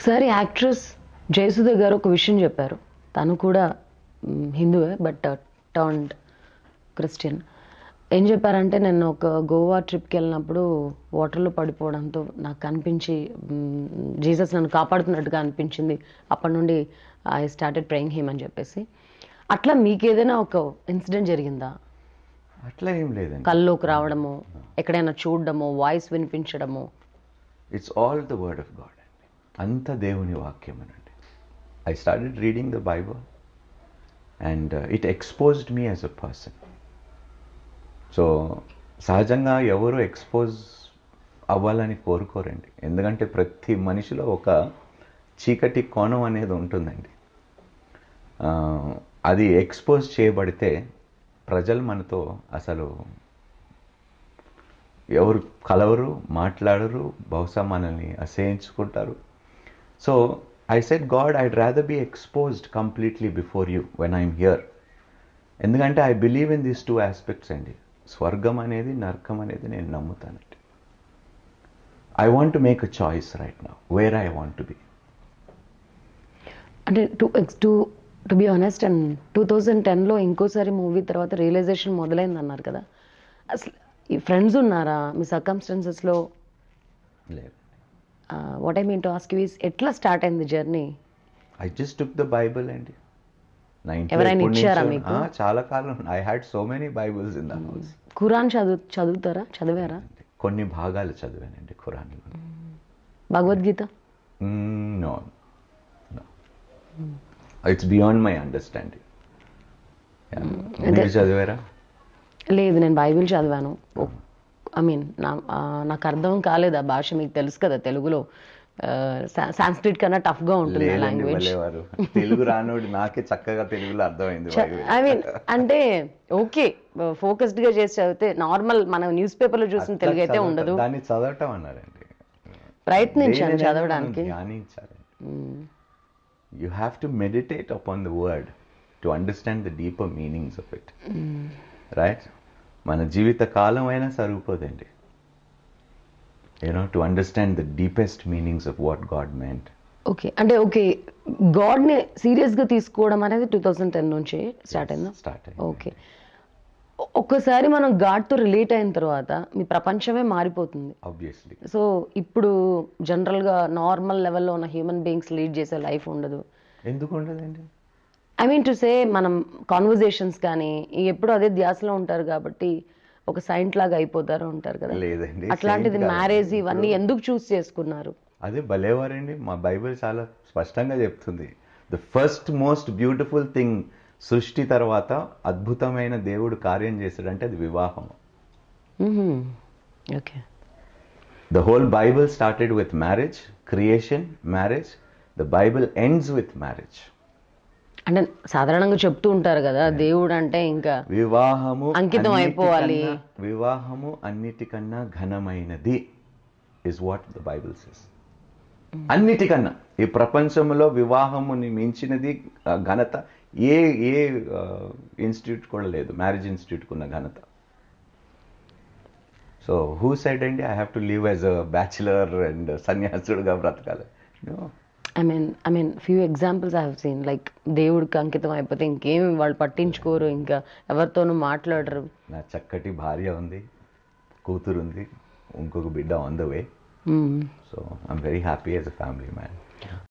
ఒకసారి యాక్ట్రెస్ జయసుధ గారు ఒక విషయం చెప్పారు తను కూడా హిందువే బట్ uh, టర్న్డ్ క్రిస్టియన్ ఏం చెప్పారంటే నేను ఒక గోవా ట్రిప్కి వెళ్ళినప్పుడు వాటర్లో పడిపోవడంతో నాకు కనిపించి జీసస్ నన్ను కాపాడుతున్నట్టుగా అనిపించింది అప్పటి నుండి ఐ స్టార్టెడ్ ప్రేయింగ్ హిమ్ అని చెప్పేసి అట్లా మీకు ఏదైనా ఒక ఇన్సిడెంట్ జరిగిందా అట్లా ఏం లేదు కల్లోకి రావడము ఎక్కడైనా చూడడము వాయిస్ వినిపించడము it's all the word of God అంత దేవుని వాక్యం అనండి I started reading the Bible and it exposed me as a person so సహజంగా ఎవరు ఎక్స్పోజ్ అవ్వాలని కోరుకోరండి ఎందుకంటే ప్రతి మనిషిలో ఒక చీకటి కోణం అనేది ఉంటుందండి అది ఎక్స్పోజ్ చేయబడితే ప్రజలు మనతో అసలు ఎవరు కలవరు మాట్లాడరు బహుశా మనల్ని అసహించుకుంటారు so I said, God, I'd rather be exposed completely before you when I'm here. ఎందుకంటే I believe in these two aspects అండి స్వర్గం అనేది నరకం అనేది నేను నమ్ముతానండి I want to make a choice right నా where I want to be అంటే to to to be honest and two thousand టెన్లో ఇంకోసారి మూవీ తర్వాత రియలైజేషన్ మొదలైంది అన్నారు కదా అసలు ఈ ఫ్రెండ్స్ ఉన్నారా మీ సర్కమ్స్టెన్సెస్లో లేదు what I mean to ask is ఎట్లా స్టార్ట్ అయింది journey I just took the Bible అండి ఎవరైనా ఇచ్చారా చాలా కాలం I had so many Bibles in the house Quran చదువు చదువుతారా చదివారా కొన్ని భాగాలు చదివానండి Quran Bhagavad Gita no it's beyond my understanding చదివారా లేదు నేను బైబిల్ చదివాను hmm. ఐ మీన్ నాకు అర్థం కాలేదు ఆ భాష మీకు తెలుసు కదా తెలుగులో సాంస్క్రిట్ కన్నా టఫ్ గా ఉంటుంది లాంగ్వేజ్ తెలుగు రానోడు నాకే చక్కగా తెలుగులో అర్థమైంది ఐ మీన్ అంటే ఓకే ఫోకస్డ్ గా చేసి చదివితే నార్మల్ మనం న్యూస్ పేపర్ లో చూసిన తెలుగు అయితే ఉండదు దాన్ని చదవటం అన్నారండి ప్రయత్నించాను చదవడానికి you have to meditate upon the word to understand the deeper meanings of it right మన జీవిత కాలం అయినా సరిపోదండి no to understand the deepest meanings of what God meant okay అంటే ఓకే గాడ్ని సీరియస్గా తీసుకోవడం అనేది టూ థౌజండ్ టెన్ నుంచి స్టార్ట్ అయిందా స్టార్ట్ అయింది ఓకే ఒక్కసారి మనం గాడ్తో రిలేట్ అయిన తర్వాత మీ ప్రపంచమే మారిపోతుంది ఆబ్వియస్లీ సో ఇప్పుడు జనరల్గా నార్మల్ లెవెల్లో ఉన్న హ్యూమన్ బీయింగ్స్ లీడ్ చేసే లైఫ్ ఉండదు ఎందుకు ఉండదండి ఐ మీన్ టు సే మనం కాన్వర్జేషన్స్ కానీ ఎప్పుడు అదే ధ్యాసలో ఉంటారు కాబట్టి ఒక సైంట్ లాగా అయిపోతారు ఉంటారు కదా లేదండి అట్లాంటిది మ్యారేజ్ ఇవన్నీ ఎందుకు చూస్ చేసుకున్నారు అదే భలేవారండి మా బైబిల్ చాలా స్పష్టంగా చెప్తుంది the first most beautiful thing సృష్టి తర్వాత అద్భుతమైన దేవుడు కార్యం చేశాడంటే అది వివాహం okay the whole Bible started with marriage creation marriage the Bible ends with marriage అంటే సాధారణంగా చెప్తూ ఉంటారు కదా దేవుడు అంటే ఇంకా వివాహము అంకితం అయిపోవాలి వివాహము అన్నిటికన్నా ఘనమైనది is what the Bible says అన్నిటికన్నా ఈ ప్రపంచంలో వివాహముని మించినది ఘనత ఏ ఏ ఇన్స్టిట్యూట్ కూడా లేదు మ్యారేజ్ ఇన్స్టిట్యూట్ ఉన్న ఘనత సో హూ సైడ్ అండి I have to live as a bachelor and సన్యాసుడుగా బ్రతకాలి I mean I mean few examples I have seen like దేవుడికి అంకితం అయిపోతే ఇంకేం వాళ్ళు పట్టించుకోరు ఇంకా ఎవరితోనూ మాట్లాడరు నా చక్కటి భార్య ఉంది కూతురు ఉంది ఇంకొక బిడ్డ on the way so I'm very happy as a family man